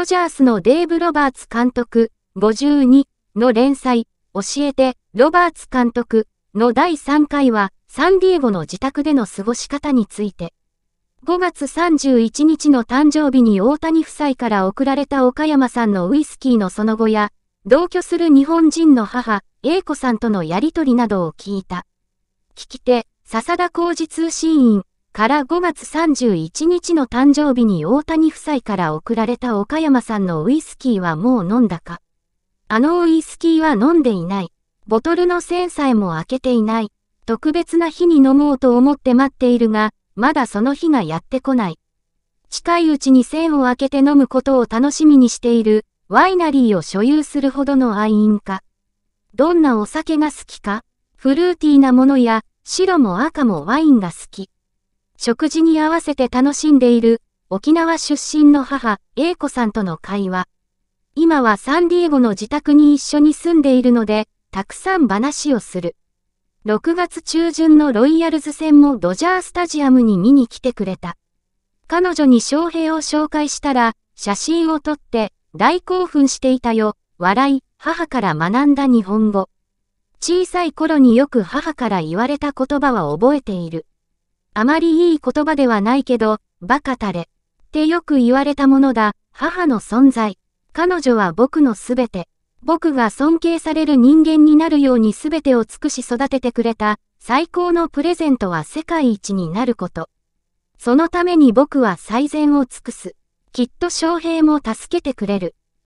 ドジャースのデーブ・ロバーツ監督、52の連載、教えて、ロバーツ監督の第3回は、サンディエゴの自宅での過ごし方について、5月31日の誕生日に大谷夫妻から贈られた岡山さんのウイスキーのその後や、同居する日本人の母、英子さんとのやりとりなどを聞いた。聞き手、笹田浩二通信員。から5月31日の誕生日に大谷夫妻から送られた岡山さんのウイスキーはもう飲んだか。あのウイスキーは飲んでいない。ボトルの栓さえも開けていない。特別な日に飲もうと思って待っているが、まだその日がやってこない。近いうちに栓を開けて飲むことを楽しみにしている、ワイナリーを所有するほどの愛飲家。どんなお酒が好きかフルーティーなものや、白も赤もワインが好き。食事に合わせて楽しんでいる沖縄出身の母、A 子さんとの会話。今はサンディエゴの自宅に一緒に住んでいるので、たくさん話をする。6月中旬のロイヤルズ戦もドジャースタジアムに見に来てくれた。彼女に翔平を紹介したら、写真を撮って大興奮していたよ。笑い、母から学んだ日本語。小さい頃によく母から言われた言葉は覚えている。あまりいい言葉ではないけど、バカたれ。ってよく言われたものだ、母の存在。彼女は僕のすべて。僕が尊敬される人間になるようにすべてを尽くし育ててくれた、最高のプレゼントは世界一になること。そのために僕は最善を尽くす。きっと翔平も助けてくれる。